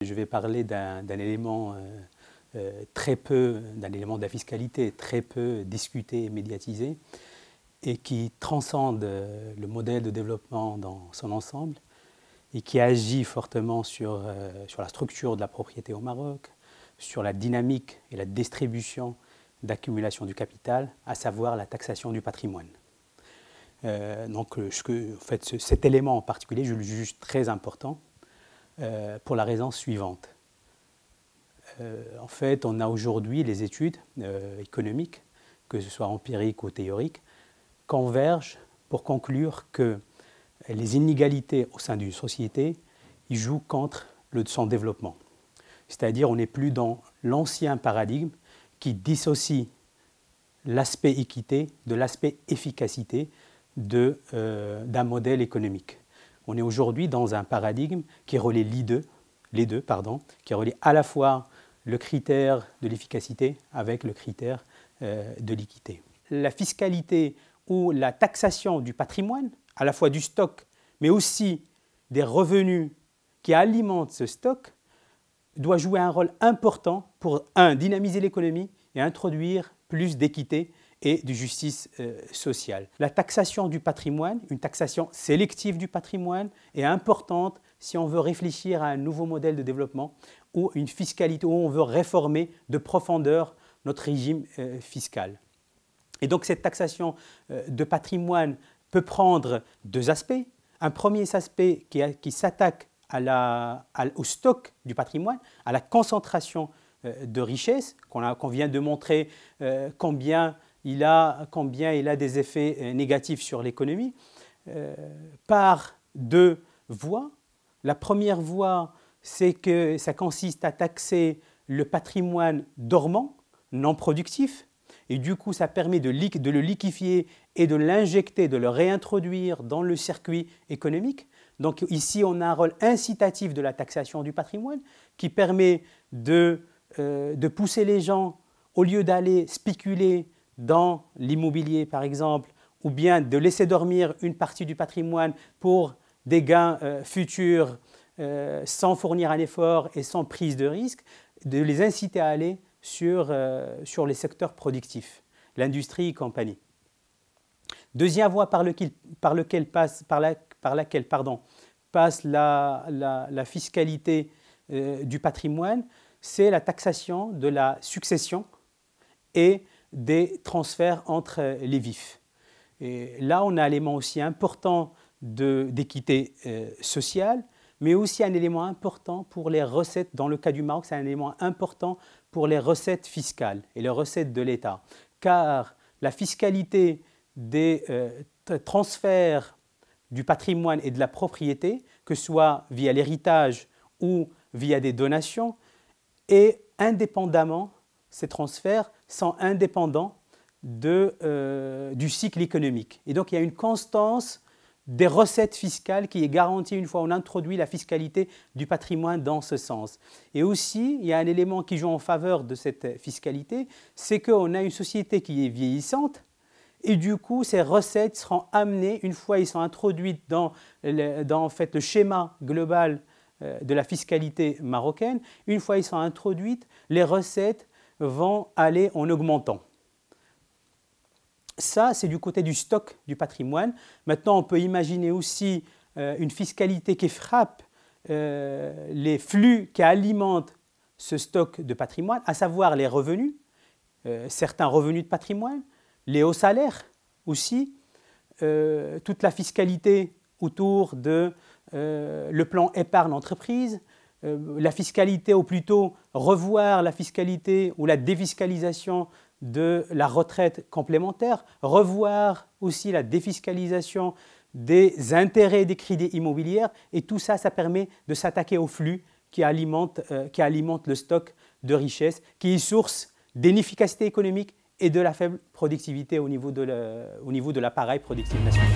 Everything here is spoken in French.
Je vais parler d'un élément euh, euh, très peu, d'un élément de la fiscalité très peu discuté et médiatisé, et qui transcende euh, le modèle de développement dans son ensemble, et qui agit fortement sur, sur la structure de la propriété au Maroc, sur la dynamique et la distribution d'accumulation du capital, à savoir la taxation du patrimoine. donc, fait, cet élément en particulier, je le juge très important euh, pour la raison suivante. Euh, en fait, on a aujourd'hui les études euh, économiques, que ce soit empiriques ou théoriques, convergent pour conclure que les inégalités au sein d'une société jouent contre son développement. C'est-à-dire on n'est plus dans l'ancien paradigme qui dissocie l'aspect équité de l'aspect efficacité d'un modèle économique. On est aujourd'hui dans un paradigme qui relie les deux, les deux pardon, qui relie à la fois le critère de l'efficacité avec le critère euh, de l'équité. La fiscalité ou la taxation du patrimoine, à la fois du stock, mais aussi des revenus qui alimentent ce stock, doit jouer un rôle important pour, un, dynamiser l'économie et introduire plus d'équité et de justice euh, sociale. La taxation du patrimoine, une taxation sélective du patrimoine, est importante si on veut réfléchir à un nouveau modèle de développement ou une fiscalité où on veut réformer de profondeur notre régime euh, fiscal. Et donc cette taxation euh, de patrimoine peut prendre deux aspects. Un premier aspect qui, qui s'attaque à la, au stock du patrimoine, à la concentration de richesses, qu'on vient de montrer combien il a, combien il a des effets euh, négatifs sur l'économie, euh, par deux voies. La première voie, c'est que ça consiste à taxer le patrimoine dormant, non productif, et du coup ça permet de, de le liquifier et de l'injecter, de le réintroduire dans le circuit économique. Donc ici on a un rôle incitatif de la taxation du patrimoine qui permet de, euh, de pousser les gens, au lieu d'aller spéculer dans l'immobilier, par exemple, ou bien de laisser dormir une partie du patrimoine pour des gains euh, futurs euh, sans fournir un effort et sans prise de risque, de les inciter à aller sur, euh, les secteurs productifs, l'industrie et compagnie. Deuxième voie par, lequel, par, lequel passe, par, laquelle pardon, passe la, la fiscalité du patrimoine, c'est la taxation de la succession et des transferts entre les vifs. Et là, on a un élément aussi important d'équité euh, sociale, mais aussi un élément important pour les recettes. Dans le cas du Maroc, c'est un élément important pour les recettes fiscales et les recettes de l'État, car la fiscalité des euh, transferts du patrimoine et de la propriété, que ce soit via l'héritage ou via des donations, et indépendamment, ces transferts sont indépendants de, euh, du cycle économique. Et donc il y a une constance des recettes fiscales qui est garantie une fois on introduit la fiscalité du patrimoine dans ce sens. Et aussi, il y a un élément qui joue en faveur de cette fiscalité, c'est qu'on a une société qui est vieillissante et du coup, ces recettes seront amenées, une fois ils sont introduites dans le, fait, le schéma global euh, de la fiscalité marocaine, une fois ils sont introduites, les recettes vont aller en augmentant. Ça, c'est du côté du stock du patrimoine. Maintenant, on peut imaginer aussi euh, une fiscalité qui frappe euh, les flux qui alimentent ce stock de patrimoine, à savoir les revenus, euh, certains revenus de patrimoine, les hauts salaires aussi, toute la fiscalité autour de le plan épargne entreprise, euh, la fiscalité, ou plutôt revoir la fiscalité ou la défiscalisation de la retraite complémentaire, revoir aussi la défiscalisation des intérêts des crédits immobiliers, et tout ça, ça permet de s'attaquer au flux qui alimente euh, qui le stock de richesses, qui est source d'inefficacité économique et de la faible productivité au niveau de l'appareil productif national.